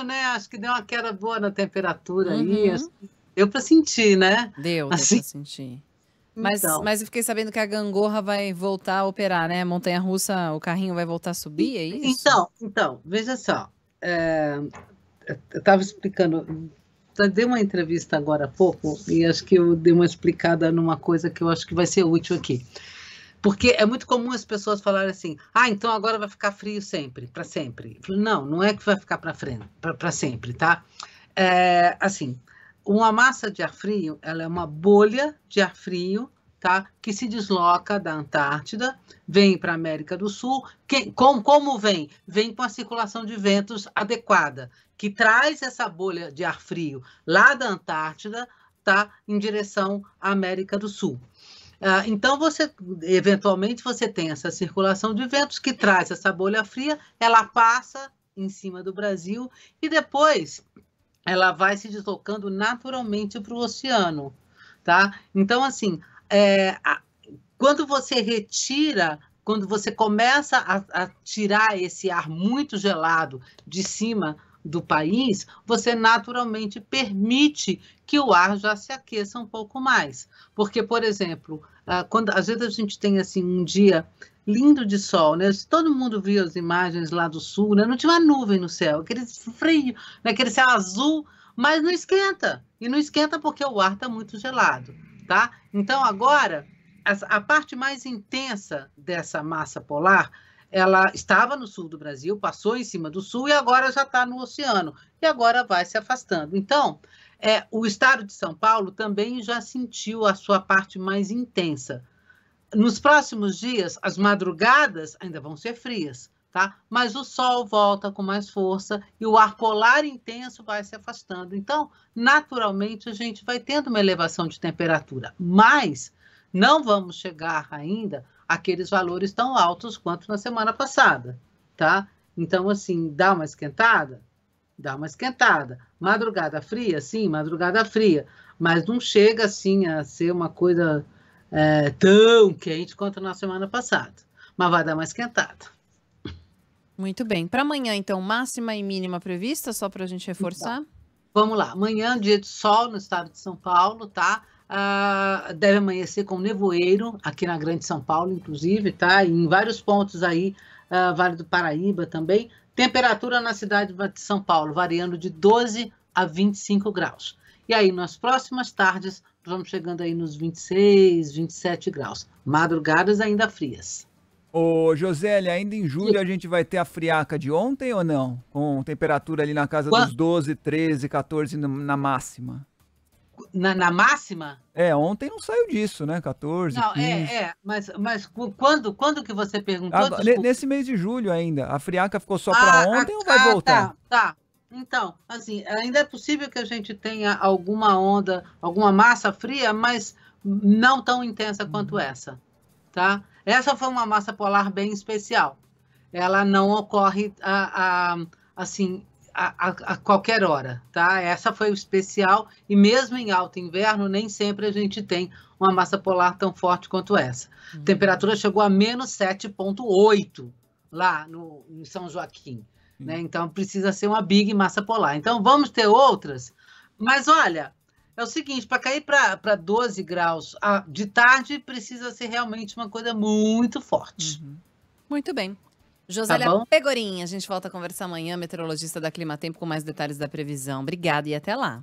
frio, né? Acho que deu uma queda boa na temperatura uhum. aí. Assim. Deu para sentir, né? Deu, assim. deu para sentir. Mas, então. mas eu fiquei sabendo que a gangorra vai voltar a operar, né? Montanha russa, o carrinho vai voltar a subir, é isso? Então, então veja só. É, eu estava explicando, eu dei uma entrevista agora há pouco e acho que eu dei uma explicada numa coisa que eu acho que vai ser útil aqui. Porque é muito comum as pessoas falarem assim: ah, então agora vai ficar frio sempre, para sempre. Não, não é que vai ficar para frente, para sempre, tá? É, assim, uma massa de ar frio, ela é uma bolha de ar frio, tá? Que se desloca da Antártida, vem para a América do Sul. Que, com, como vem? Vem com a circulação de ventos adequada, que traz essa bolha de ar frio lá da Antártida, tá? Em direção à América do Sul. Ah, então você eventualmente você tem essa circulação de ventos que traz essa bolha fria, ela passa em cima do Brasil e depois ela vai se deslocando naturalmente para o oceano, tá? Então assim, é, a, quando você retira quando você começa a, a, tirar esse ar muito gelado de cima do país, você naturalmente permite que o ar já se aqueça um pouco mais. Porque, por exemplo, ah, quando às vezes a gente tem assim um dia lindo de sol, né? Todo mundo viu as imagens lá do sul, né? Não tinha uma nuvem no céu, aquele frio, né? aquele céu azul, mas não esquenta. E não esquenta porque o ar está muito gelado, tá? Então agora a parte mais intensa dessa massa polar ela estava no sul do Brasil, passou em cima do sul e agora já está no oceano e agora vai se afastando. Então, é, o estado de São Paulo também já sentiu a sua parte mais intensa. Nos próximos dias, as madrugadas ainda vão ser frias, tá? Mas o sol volta com mais força e o ar polar intenso vai se afastando. Então, naturalmente, a gente vai tendo uma elevação de temperatura, mas não vamos chegar ainda aqueles valores tão altos quanto na semana passada, tá? Então, assim, dá uma esquentada? Dá uma esquentada. Madrugada fria? Sim, madrugada fria. Mas não chega, assim, a ser uma coisa é, tão quente quanto na semana passada. Mas vai dar uma esquentada. Muito bem. Para amanhã, então, máxima e mínima prevista, só para a gente então, reforçar? Vamos lá. Amanhã, dia de sol no estado de São Paulo, tá? ah, deve amanhecer com nevoeiro, aqui na Grande São Paulo, inclusive, tá? E em vários pontos aí, ah, Vale do Paraíba também. Temperatura na cidade de São Paulo variando de 12 a 25 graus. E aí, nas próximas tardes, vamos chegando aí nos 26, 27 graus. Madrugadas ainda frias. Ô, Josélia, ainda em julho a gente vai ter a friaca de ontem ou não? Com temperatura ali na casa Quando... dos 12, 13, 14 na máxima na, na, máxima? É, ontem não saiu disso, né? 14. Não, 15. É, é, mas, mas quando, quando que você perguntou? Ah, nesse mês de julho ainda. A friaca ficou só para ah, ontem a, ou ah, vai ah, voltar? Tá, tá. Então, assim, ainda é possível que a gente tenha alguma onda, alguma massa fria, mas não tão intensa quanto uhum. essa, tá? Essa foi uma massa polar bem especial. Ela não ocorre a, a assim a, a, qualquer hora, tá? Essa foi o especial e mesmo em alto inverno nem sempre a gente tem uma massa polar tão forte quanto essa. Uhum. Temperatura chegou a menos 7,8 lá no, em São Joaquim, uhum. né? Então precisa ser uma big massa polar. Então vamos ter outras, mas olha, é o seguinte, para cair para 12 graus de tarde precisa ser realmente uma coisa muito forte. Uhum. Muito bem. Josélia tá Pegorim, a gente volta a conversar amanhã, meteorologista da Climatempo, com mais detalhes da previsão. Obrigada e até lá.